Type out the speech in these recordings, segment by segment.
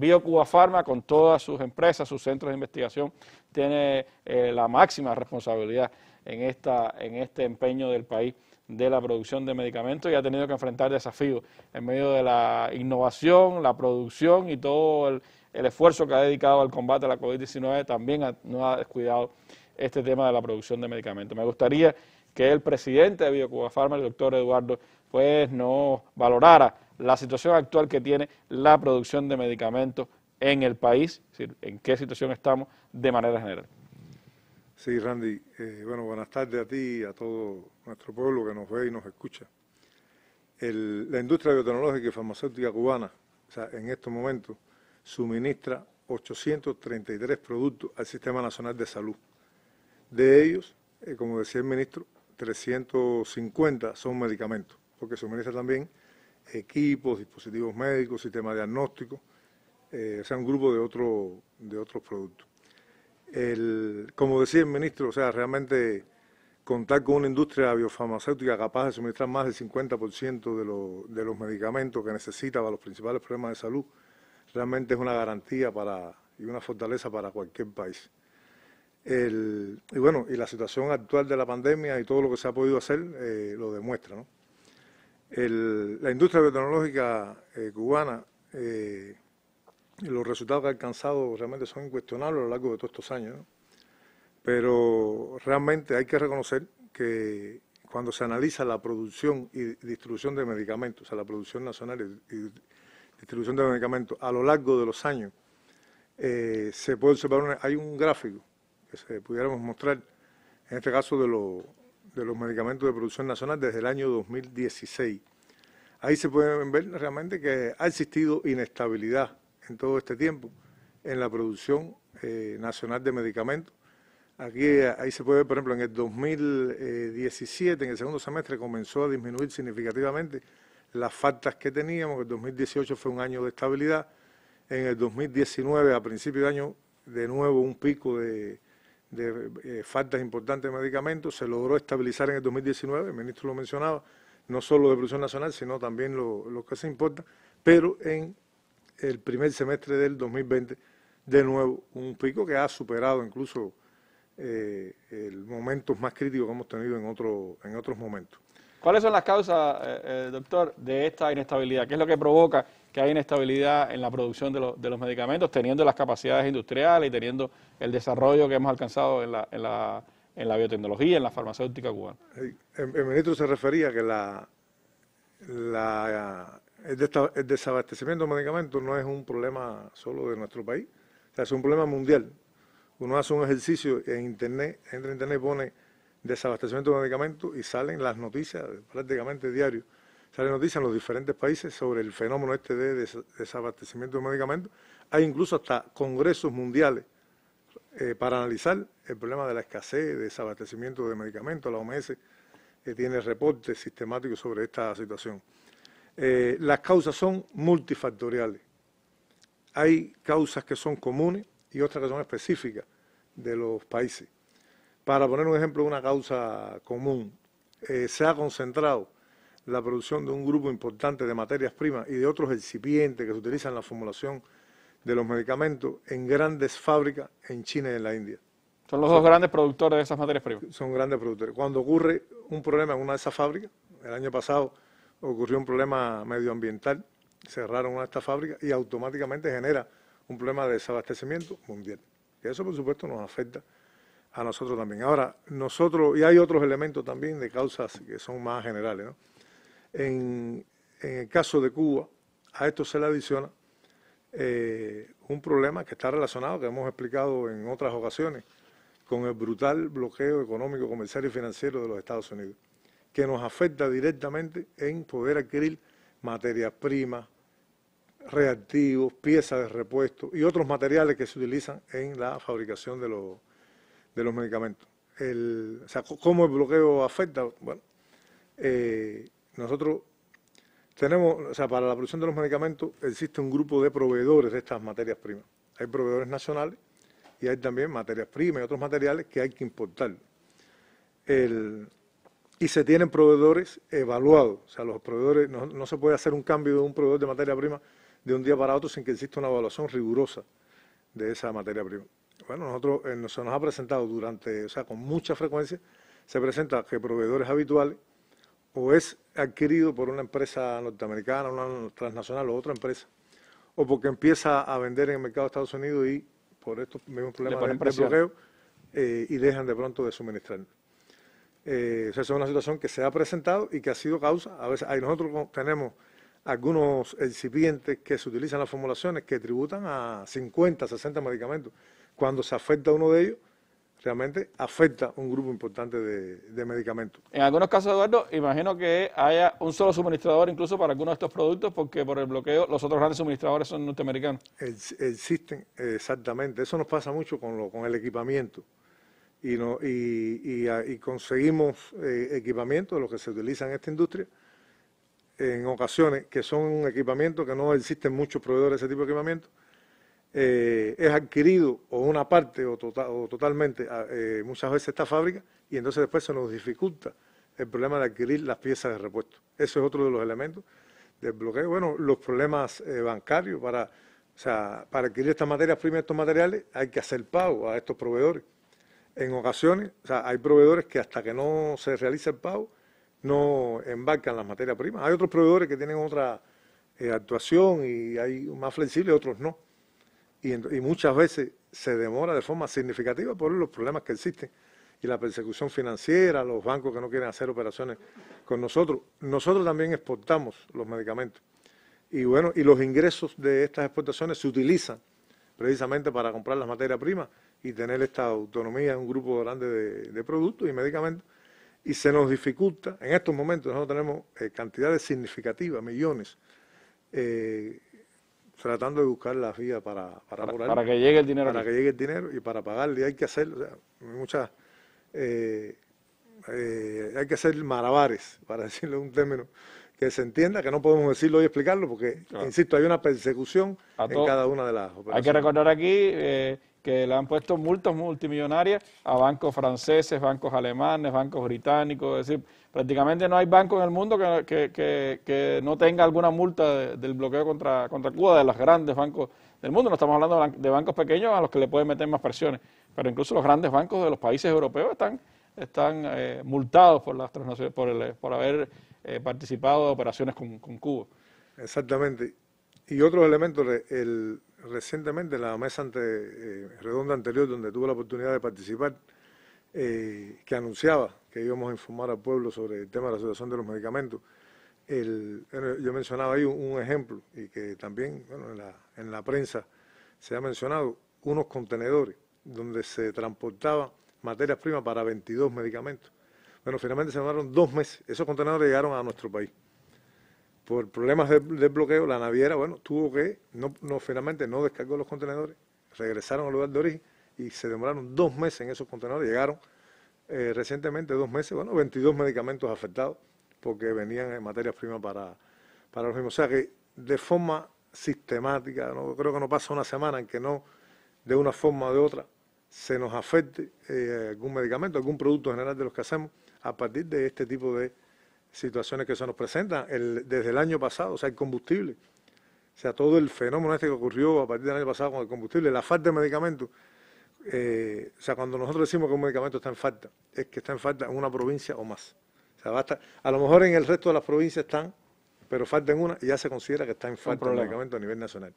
BioCuba Pharma, con todas sus empresas, sus centros de investigación, tiene eh, la máxima responsabilidad en, este empeño del país de la producción de medicamentos y ha tenido que enfrentar desafíos en medio de la innovación, la producción y todo el, esfuerzo que ha dedicado al combate a la COVID-19 también no ha descuidado este tema de la producción de medicamentos. Me gustaría que el presidente de BioCuba Pharma, el doctor Eduardo, pues nos valorara la situación actual que tiene la producción de medicamentos en el país, en qué situación estamos de manera general. Sí, Randy, eh, bueno, buenas tardes a ti y a todo nuestro pueblo que nos ve y nos escucha. la industria biotecnológica y farmacéutica cubana, en estos momentos, suministra 833 productos al Sistema Nacional de Salud. De ellos, eh, como decía el ministro, 350 son medicamentos, porque suministra también equipos, dispositivos médicos, sistema diagnóstico, o eh, sea, un grupo de, otros productos. como decía el ministro, o sea, realmente contar con una industria biofarmacéutica capaz de suministrar más del 50% de, los medicamentos que necesita para los principales problemas de salud, realmente es una garantía y una fortaleza para cualquier país. y bueno, y la situación actual de la pandemia y todo lo que se ha podido hacer eh, lo demuestra, ¿no? la industria biotecnológica eh, cubana, eh, los resultados que ha alcanzado realmente son incuestionables a lo largo de todos estos años, pero realmente hay que reconocer que cuando se analiza la producción y distribución de medicamentos, o sea, la producción nacional y distribución de medicamentos a lo largo de los años, eh, se puede observar, hay un gráfico que se pudiéramos mostrar, en este caso de, los de los medicamentos de producción nacional desde el año 2016. Ahí se puede ver realmente que ha existido inestabilidad en todo este tiempo en la producción eh, nacional de medicamentos. Aquí, eh, ahí se puede ver, por ejemplo, en el 2017, en el segundo semestre, comenzó a disminuir significativamente las faltas que teníamos. El 2018 fue un año de estabilidad. En el 2019, a principio de año, de nuevo un pico de, de eh, faltas importantes de medicamentos, se logró estabilizar en el 2019, el ministro lo mencionaba, no solo de producción nacional, sino también lo, que se importa, pero en el primer semestre del 2020, de nuevo, un pico que ha superado incluso eh, el momento más crítico que hemos tenido en otros momentos. ¿Cuáles son las causas, eh, eh, doctor, de esta inestabilidad? ¿Qué es lo que provoca que haya inestabilidad en la producción de, los medicamentos, teniendo las capacidades industriales y teniendo el desarrollo que hemos alcanzado en la, en la biotecnología, en la farmacéutica cubana? El, eh, ministro se refería que el desabastecimiento de medicamentos no es un problema solo de nuestro país, es un problema mundial. Uno hace un ejercicio en Internet, entra en Internet y pone desabastecimiento de medicamentos y salen las noticias prácticamente diario. Salen noticias en los diferentes países sobre el fenómeno este de desabastecimiento de medicamentos. Hay incluso hasta congresos mundiales eh, para analizar el problema de la escasez, de desabastecimiento de medicamentos. La OMS eh, tiene reportes sistemáticos sobre esta situación. Eh, las causas son multifactoriales. Hay causas que son comunes y otras que son específicas de los países para poner un ejemplo de una causa común, eh, se ha concentrado la producción de un grupo importante de materias primas y de otros excipientes que se utilizan en la formulación de los medicamentos en grandes fábricas en China y en la India. Son los dos grandes productores de esas materias primas. Son grandes productores. Cuando ocurre un problema en una de esas fábricas, el año pasado ocurrió un problema medioambiental, cerraron una de estas fábricas y automáticamente genera un problema de desabastecimiento mundial. Y eso, por supuesto, nos afecta a nosotros también. Ahora, nosotros, y hay otros elementos también de causas que son más generales, En, el caso de Cuba, a esto se le adiciona eh, un problema que está relacionado, que hemos explicado en otras ocasiones, con el brutal bloqueo económico, comercial y financiero de los Estados Unidos, que nos afecta directamente en poder adquirir materias primas, reactivos, piezas de repuesto y otros materiales que se utilizan en la fabricación de los de los medicamentos. El, o sea, ¿Cómo el bloqueo afecta? Bueno, eh, nosotros tenemos, o sea, para la producción de los medicamentos existe un grupo de proveedores de estas materias primas. Hay proveedores nacionales y hay también materias primas y otros materiales que hay que importar. y se tienen proveedores evaluados. O sea, los proveedores, no, se puede hacer un cambio de un proveedor de materia prima de un día para otro sin que exista una evaluación rigurosa de esa materia prima bueno, nosotros eh, se nos ha presentado durante, o sea, con mucha frecuencia, se presenta que proveedores habituales o es adquirido por una empresa norteamericana, una transnacional o otra empresa, o porque empieza a vender en el mercado de Estados Unidos y por estos mismos problemas de, de, bloqueo eh, y dejan de pronto de suministrar. Eh, esa es una situación que se ha presentado y que ha sido causa. A veces ahí nosotros tenemos algunos incipientes que se utilizan las formulaciones que tributan a 50, 60 medicamentos cuando se afecta uno de ellos, realmente afecta un grupo importante de, medicamentos. En algunos casos, Eduardo, imagino que haya un solo suministrador incluso para algunos de estos productos, porque por el bloqueo los otros grandes suministradores son norteamericanos. Existen, exactamente. Eso nos pasa mucho con, el equipamiento. Y, conseguimos eh, equipamiento de los que se utiliza en esta industria en ocasiones que son equipamiento que no existen muchos proveedores de ese tipo de equipamiento eh, es adquirido o una parte o, tota-, totalmente ah, eh, muchas veces esta fábrica y entonces después se nos dificulta el problema de adquirir las piezas de repuesto. Eso es otro de los elementos del bloqueo. Bueno, los problemas eh, bancarios para, o sea, para adquirir estas materias primas, estos materiales, hay que hacer pago a estos proveedores. En ocasiones, o sea, hay proveedores que hasta que no se realiza el pago, no embarcan las materias primas. Hay otros proveedores que tienen otra actuación y hay más flexibles, otros no y, muchas veces se demora de forma significativa por los problemas que existen y la persecución financiera, los bancos que no quieren hacer operaciones con nosotros. Nosotros también exportamos los medicamentos. Y bueno, y los ingresos de estas exportaciones se utilizan precisamente para comprar las materias primas y tener esta autonomía en un grupo grande de, productos y medicamentos. Y se nos dificulta, en estos momentos nosotros tenemos eh, cantidades significativas, millones, eh, tratando de buscar la vía para para, que llegue el dinero. Para que llegue el dinero y para pagarle. Hay que hacer o muchas. Eh, eh, hay que hacer maravares para decirle un término que se entienda, que no podemos decirlo y explicarlo, porque, insisto, hay una persecución en cada una de las operaciones. Hay que recordar aquí eh, que le han puesto multas multimillonarias a bancos franceses, bancos alemanes, bancos británicos. Es decir, prácticamente no hay banco en el mundo que, que, que, no tenga alguna multa del bloqueo contra, contra Cuba, de los grandes bancos del mundo. No estamos hablando de bancos pequeños a los que le pueden meter más presiones, pero incluso los grandes bancos de los países europeos están, eh, multados por, las por, por haber eh, participado de operaciones con, con Cuba. Exactamente. Y otro elemento, el, recientemente en la mesa eh, redonda anterior donde tuve la oportunidad de participar, eh, que anunciaba que íbamos a informar al pueblo sobre el tema de la situación de los medicamentos. yo mencionaba ahí un, ejemplo y que también en, la, prensa se ha mencionado unos contenedores donde se transportaba materias primas para 22 medicamentos. Bueno, finalmente se tomaron dos meses. Esos contenedores llegaron a nuestro país por problemas de, bloqueo, la naviera, bueno, tuvo que, no, no, finalmente no descargó los contenedores, regresaron al lugar de origen y se demoraron dos meses en esos contenedores, llegaron eh, recientemente dos meses, bueno, 22 medicamentos afectados porque venían en materias primas para, para los mismos. O sea que de forma sistemática, no, creo que no pasa una semana en que no, de una forma o de otra, se nos afecte eh, algún medicamento, algún producto general de los que hacemos a partir de este tipo de situaciones que se nos presentan desde el año pasado, o sea, el combustible. O sea, todo el fenómeno este que ocurrió a partir del año pasado con el combustible, la falta de medicamentos. Eh, o sea, cuando nosotros decimos que un medicamento está en falta, es que está en falta en una provincia o más. O sea, basta. A lo mejor en el resto de las provincias están, pero falta en una y ya se considera que está en falta un, medicamento a nivel nacional.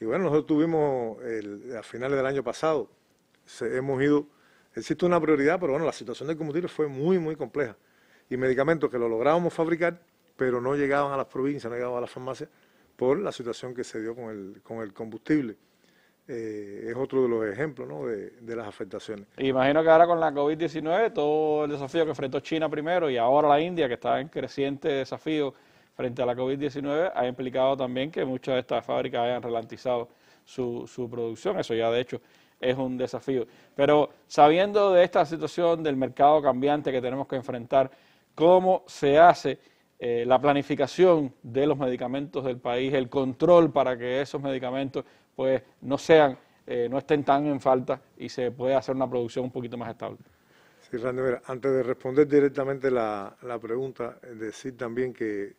Y bueno, nosotros tuvimos a finales del año pasado, hemos ido, existe una prioridad, pero bueno, la situación del combustible fue muy, muy compleja y medicamentos que lo lográbamos fabricar, pero no llegaban a las provincias, no llegaban a las farmacias por la situación que se dio con el, combustible. Eh, es otro de los ejemplos de, las afectaciones. Imagino que ahora con la COVID-19, todo el desafío que enfrentó China primero y ahora la India, que está en creciente desafío frente a la COVID-19, ha implicado también que muchas de estas fábricas hayan ralentizado su, su producción. Eso ya de hecho es un desafío. Pero sabiendo de esta situación del mercado cambiante que tenemos que enfrentar, cómo se hace eh, la planificación de los medicamentos del país, el control para que esos medicamentos pues, eh, no estén tan en falta y se pueda hacer una producción un poquito más estable. Sí, Randy, antes de responder directamente la, la pregunta, decir también que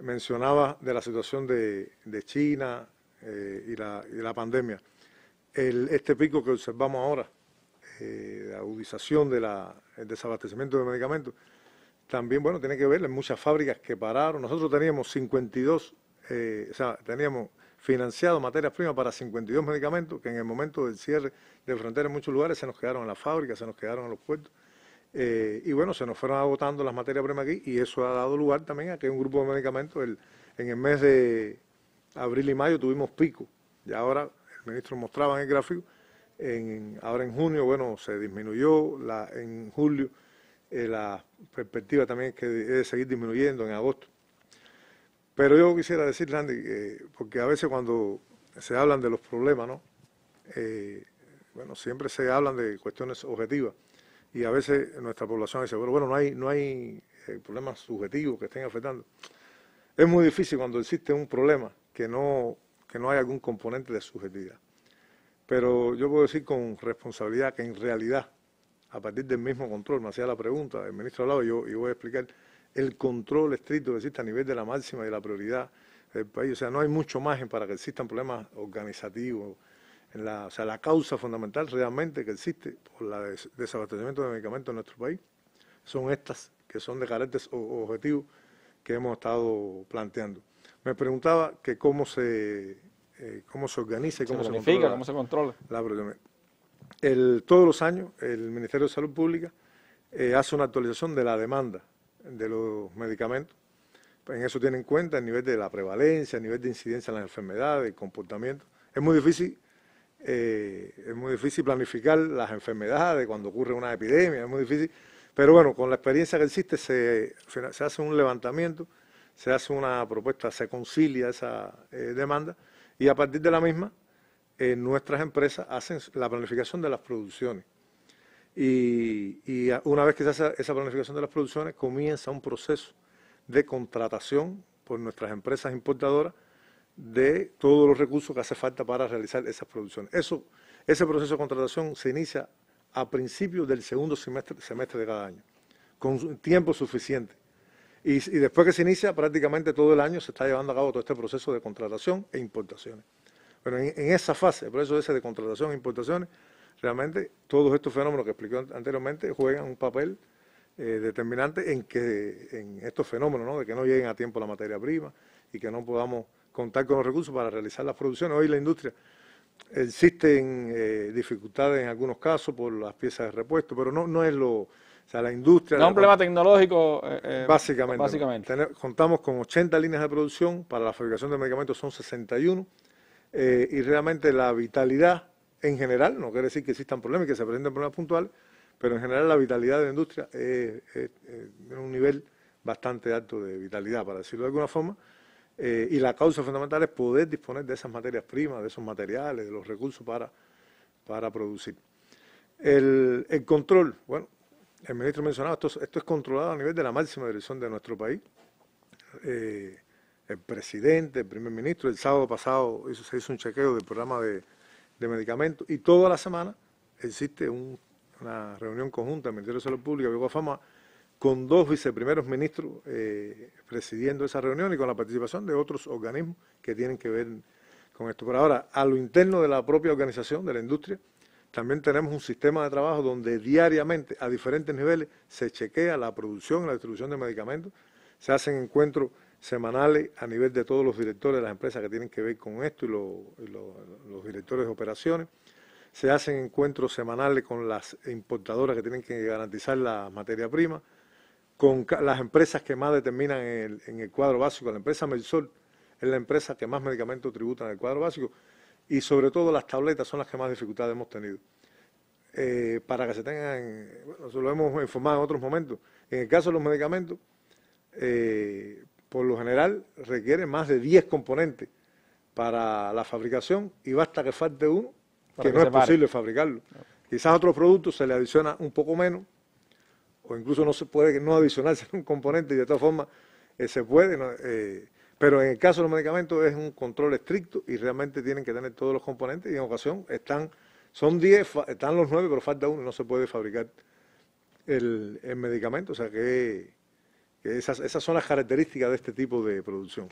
mencionaba de la situación de, China eh, y, la, la, pandemia. este pico que observamos ahora, de la agudización del desabastecimiento de medicamentos, también, bueno, tiene que ver en muchas fábricas que pararon. Nosotros teníamos 52, eh, o sea, teníamos financiado materias primas para 52 medicamentos que en el momento del cierre de frontera en muchos lugares se nos quedaron en las fábricas, se nos quedaron en los puertos. Eh, y bueno, se nos fueron agotando las materias primas aquí y eso ha dado lugar también a que un grupo de medicamentos, en el mes de abril y mayo tuvimos pico. Y ahora, el ministro mostraba en el gráfico, ahora en junio, bueno, se disminuyó, en julio eh, la perspectiva también que debe seguir disminuyendo en agosto. Pero yo quisiera decir, Randy, porque a veces cuando se hablan de los problemas, ¿no? Eh, bueno, siempre se hablan de cuestiones objetivas y a veces nuestra población dice, bueno, bueno, no hay, eh, problemas subjetivos que estén afectando. Es muy difícil cuando existe un problema que no, que no hay algún componente de subjetividad. Pero yo puedo decir con responsabilidad que en realidad a partir del mismo control. Me hacía la pregunta el ministro hablaba yo, yo voy a explicar el control estricto que existe a nivel de la máxima y de la prioridad del país. O sea, no hay mucho margen para que existan problemas organizativos. o sea, la causa fundamental realmente que existe por el desabastecimiento de medicamentos en nuestro país son estas, que son de carácter objetivo que hemos estado planteando. Me preguntaba que cómo se, eh, cómo se organiza y cómo se, controla, cómo se controla. La todos los años el Ministerio de Salud Pública eh, hace una actualización de la demanda de los medicamentos. Pues en eso tiene en cuenta el nivel de la prevalencia, el nivel de incidencia en las enfermedades, el comportamiento. Es muy difícil, eh, es muy difícil planificar las enfermedades cuando ocurre una epidemia, es muy difícil. Pero bueno, con la experiencia que existe se, hace un levantamiento, se hace una propuesta, se concilia esa eh, demanda y a partir de la misma nuestras empresas hacen la planificación de las producciones. Y, una vez que se hace esa planificación de las producciones, comienza un proceso de contratación por nuestras empresas importadoras de todos los recursos que hace falta para realizar esas producciones. ese proceso de contratación se inicia a principios del segundo semestre, de cada año, con tiempo suficiente. Y, y después que se inicia, prácticamente todo el año se está llevando a cabo todo este proceso de contratación e importaciones. Pero en, esa fase, el proceso ese de contratación e importaciones, realmente todos estos fenómenos que expliqué anteriormente juegan un papel eh, determinante en estos fenómenos, ¿no? de que no lleguen a tiempo la materia prima y que no podamos contar con los recursos para realizar las producciones. Hoy la industria existen eh, dificultades en algunos casos por las piezas de repuesto, pero no, no es lo... O sea, la industria... No es un problema tecnológico. Eh, básicamente. contamos con 80 líneas de producción, para la fabricación de medicamentos son 61 eh, y realmente la vitalidad en general, no quiere decir que existan problemas y que se presenten problemas puntuales, pero en general la vitalidad de la industria es, un nivel bastante alto de vitalidad, para decirlo de alguna forma, eh, y la causa fundamental es poder disponer de esas materias primas, de esos materiales, de los recursos para, producir. El, control, bueno, el ministro mencionaba, esto, esto es controlado a nivel de la máxima dirección de nuestro país. Eh, el presidente, el primer ministro. El sábado pasado se hizo un chequeo del programa de, medicamentos y toda la semana existe una reunión conjunta del Ministerio de Salud Pública y Fama con dos viceprimeros ministros eh, presidiendo esa reunión y con la participación de otros organismos que tienen que ver con esto. Pero ahora, a lo interno de la propia organización, de la industria, también tenemos un sistema de trabajo donde diariamente, a diferentes niveles, se chequea la producción y la distribución de medicamentos, se hacen encuentros semanales a nivel de todos los directores de las empresas que tienen que ver con esto y, los directores de operaciones. Se hacen encuentros semanales con las importadoras que tienen que garantizar la materia prima, con las empresas que más determinan en el cuadro básico. La empresa MelSol es la empresa que más medicamentos tributa en el cuadro básico y sobre todo las tabletas son las que más dificultades hemos tenido. Eh, para que se tengan, lo hemos informado en otros momentos. En el caso de los medicamentos, eh, por lo general requiere más de 10 componentes para la fabricación y basta que falte uno, que, no es posible fabricarlo. Quizás a otros productos se le adiciona un poco menos, o incluso no se puede no adicionarse un componente y de todas formas eh, se puede. Eh, pero en el caso de los medicamentos es un control estricto y realmente tienen que tener todos los componentes y en ocasión están, son 10, están los 9, pero falta uno y no se puede fabricar el medicamento. O sea que esas, esas son las características de este tipo de producción.